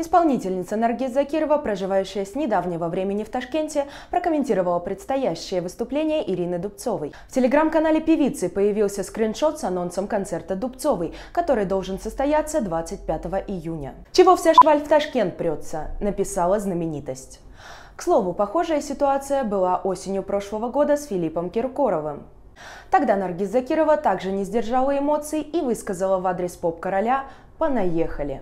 Исполнительница Наргиз Закирова, проживающая с недавнего времени в Ташкенте, прокомментировала предстоящее выступление Ирины Дубцовой. В телеграм-канале певицы появился скриншот с анонсом концерта Дубцовой, который должен состояться 25 июня. «Чего вся шваль в Ташкент прется?» – написала знаменитость. К слову, похожая ситуация была осенью прошлого года с Филиппом Киркоровым. Тогда Наргиз Закирова также не сдержала эмоций и высказала в адрес поп-короля «Понаехали».